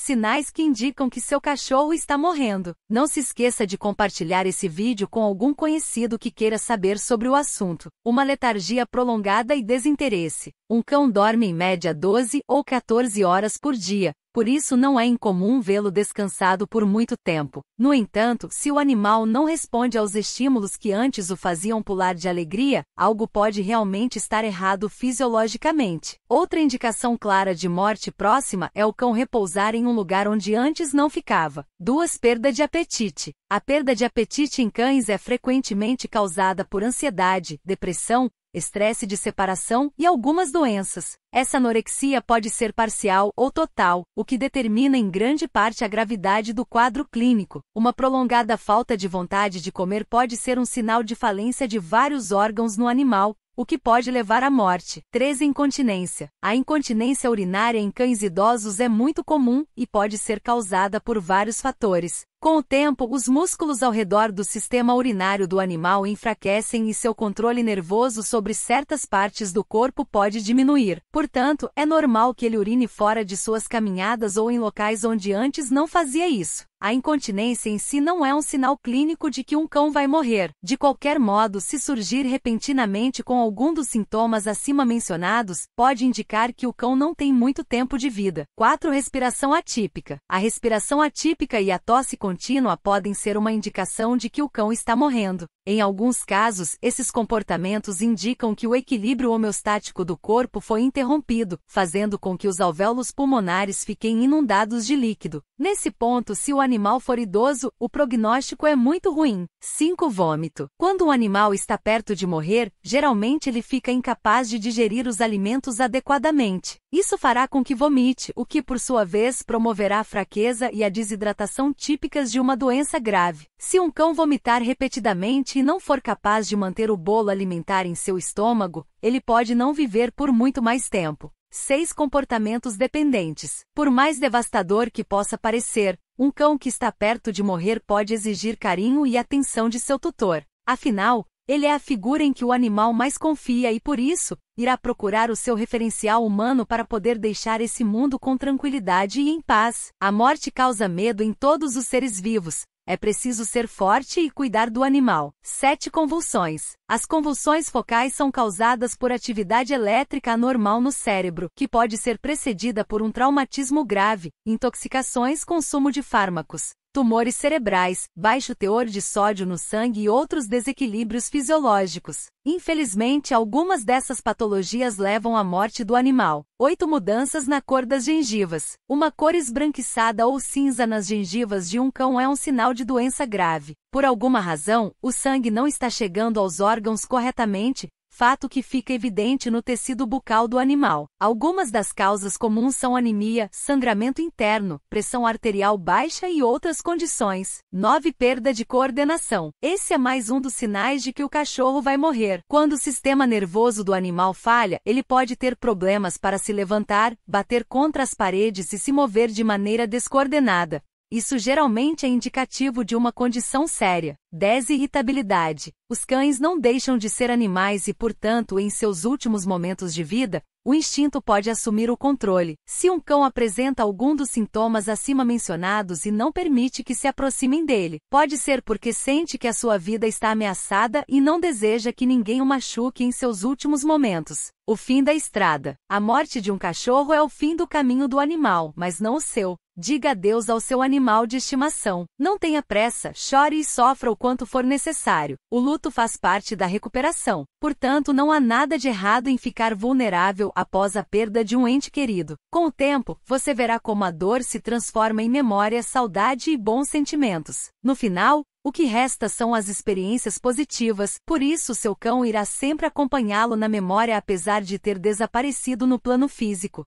sinais que indicam que seu cachorro está morrendo. Não se esqueça de compartilhar esse vídeo com algum conhecido que queira saber sobre o assunto. Uma letargia prolongada e desinteresse. Um cão dorme em média 12 ou 14 horas por dia, por isso não é incomum vê-lo descansado por muito tempo. No entanto, se o animal não responde aos estímulos que antes o faziam pular de alegria, algo pode realmente estar errado fisiologicamente. Outra indicação clara de morte próxima é o cão repousar em um lugar onde antes não ficava. Duas perda de apetite. A perda de apetite em cães é frequentemente causada por ansiedade, depressão, estresse de separação e algumas doenças. Essa anorexia pode ser parcial ou total, o que determina em grande parte a gravidade do quadro clínico. Uma prolongada falta de vontade de comer pode ser um sinal de falência de vários órgãos no animal, o que pode levar à morte. 3. Incontinência. A incontinência urinária em cães idosos é muito comum e pode ser causada por vários fatores, com o tempo, os músculos ao redor do sistema urinário do animal enfraquecem e seu controle nervoso sobre certas partes do corpo pode diminuir. Portanto, é normal que ele urine fora de suas caminhadas ou em locais onde antes não fazia isso. A incontinência em si não é um sinal clínico de que um cão vai morrer. De qualquer modo, se surgir repentinamente com algum dos sintomas acima mencionados, pode indicar que o cão não tem muito tempo de vida. 4. Respiração atípica. A respiração atípica e a tosse contínua podem ser uma indicação de que o cão está morrendo. Em alguns casos, esses comportamentos indicam que o equilíbrio homeostático do corpo foi interrompido, fazendo com que os alvéolos pulmonares fiquem inundados de líquido. Nesse ponto, se o animal for idoso, o prognóstico é muito ruim. 5. Vômito. Quando um animal está perto de morrer, geralmente ele fica incapaz de digerir os alimentos adequadamente. Isso fará com que vomite, o que por sua vez promoverá a fraqueza e a desidratação típica de uma doença grave. Se um cão vomitar repetidamente e não for capaz de manter o bolo alimentar em seu estômago, ele pode não viver por muito mais tempo. 6 comportamentos dependentes. Por mais devastador que possa parecer, um cão que está perto de morrer pode exigir carinho e atenção de seu tutor. Afinal, ele é a figura em que o animal mais confia e, por isso, irá procurar o seu referencial humano para poder deixar esse mundo com tranquilidade e em paz. A morte causa medo em todos os seres vivos. É preciso ser forte e cuidar do animal. 7 convulsões. As convulsões focais são causadas por atividade elétrica anormal no cérebro, que pode ser precedida por um traumatismo grave, intoxicações, consumo de fármacos, tumores cerebrais, baixo teor de sódio no sangue e outros desequilíbrios fisiológicos. Infelizmente, algumas dessas patologias levam à morte do animal. 8 mudanças na cor das gengivas. Uma cor esbranquiçada ou cinza nas gengivas de um cão é um sinal de doença grave. Por alguma razão, o sangue não está chegando aos órgãos corretamente, fato que fica evidente no tecido bucal do animal. Algumas das causas comuns são anemia, sangramento interno, pressão arterial baixa e outras condições. 9. Perda de coordenação. Esse é mais um dos sinais de que o cachorro vai morrer. Quando o sistema nervoso do animal falha, ele pode ter problemas para se levantar, bater contra as paredes e se mover de maneira descoordenada. Isso geralmente é indicativo de uma condição séria. 10. Irritabilidade. Os cães não deixam de ser animais e, portanto, em seus últimos momentos de vida, o instinto pode assumir o controle. Se um cão apresenta algum dos sintomas acima mencionados e não permite que se aproximem dele, pode ser porque sente que a sua vida está ameaçada e não deseja que ninguém o machuque em seus últimos momentos. O fim da estrada. A morte de um cachorro é o fim do caminho do animal, mas não o seu. Diga adeus ao seu animal de estimação. Não tenha pressa, chore e sofra o quanto for necessário. O luto faz parte da recuperação. Portanto, não há nada de errado em ficar vulnerável após a perda de um ente querido. Com o tempo, você verá como a dor se transforma em memória, saudade e bons sentimentos. No final, o que resta são as experiências positivas, por isso seu cão irá sempre acompanhá-lo na memória apesar de ter desaparecido no plano físico.